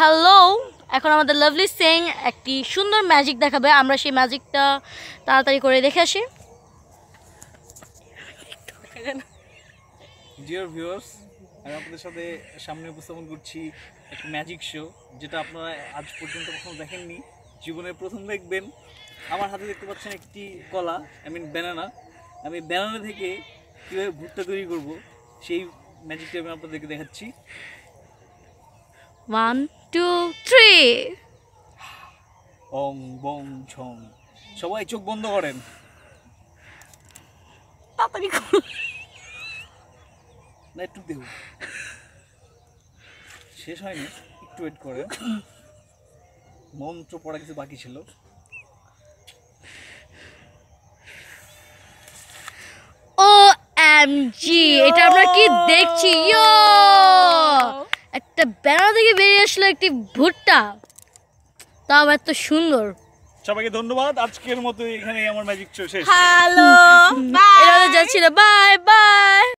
hello এখন আমাদের lovely Singh একটি সুন্দর ম্যাজিক দেখাবে আমরা সেই ম্যাজিকটা তাড়াতাড়ি করে দেখে আসি ডিয়ার ভিউয়ার্স আমি আপনাদের সাথে সামনে উপস্থাপন করছি একটা ম্যাজিক শো যেটা আপনারা আজ পর্যন্ত কখনো দেখেননি জীবনের প্রথম দেখবেন আমার হাতে দেখতে পাচ্ছেন একটি কলা আই মিন ব্যানানা আমি ব্যানানা থেকে কীভাবে ভুট্টা তৈরি করব সেই ম্যাজিকটা আমি আপনাদেরকে দেখাচ্ছি ওয়ান টু থ্রি অং বং ছং সবাই চোখ বন্ধ করেন তাড়াতাড়ি না একটু দেব শেষ হয়নি একটু ওয়েট করে মন্ত্র পড়া কিছু বাকি ছিল ও এম জি এটা আমরা কি দেখছি ইয়ো একটা বেড়া থেকে বেরিয়ে আসলো একটি ভুট্টা তাও এত সুন্দর সবাইকে ধন্যবাদ আজকের মতো এখানে আমার ম্যাজিক শো শেষ হ্যালো এরা যাচ্ছি না বাই